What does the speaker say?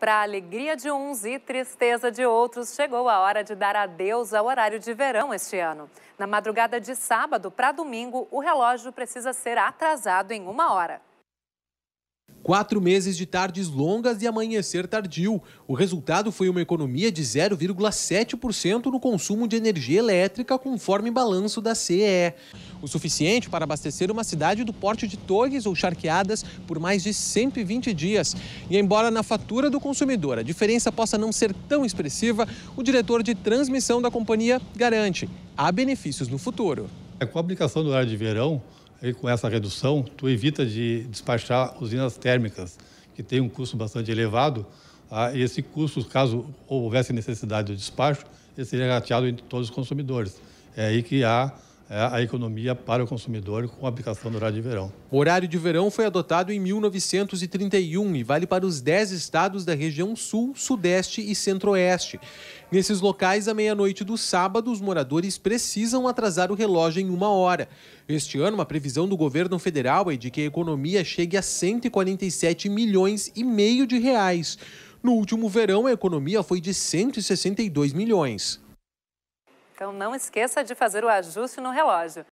Para alegria de uns e tristeza de outros, chegou a hora de dar adeus ao horário de verão este ano. Na madrugada de sábado para domingo, o relógio precisa ser atrasado em uma hora. Quatro meses de tardes longas e amanhecer tardio. O resultado foi uma economia de 0,7% no consumo de energia elétrica, conforme balanço da CEE. O suficiente para abastecer uma cidade do porte de Torres ou Charqueadas por mais de 120 dias. E embora na fatura do consumidor a diferença possa não ser tão expressiva, o diretor de transmissão da companhia garante: há benefícios no futuro. É com a aplicação do horário de verão, aí com essa redução, tu evita de despachar usinas térmicas, que tem um custo bastante elevado, ah, e esse custo, caso houvesse necessidade do despacho, ele seria rateado entre todos os consumidores. É aí que há é a economia para o consumidor com a aplicação do horário de verão. O horário de verão foi adotado em 1931 e vale para os 10 estados da região sul, sudeste e centro-oeste. Nesses locais, à meia-noite do sábado, os moradores precisam atrasar o relógio em uma hora. Este ano, a previsão do governo federal é de que a economia chegue a 147 milhões e meio de reais. No último verão, a economia foi de 162 milhões. Então não esqueça de fazer o ajuste no relógio.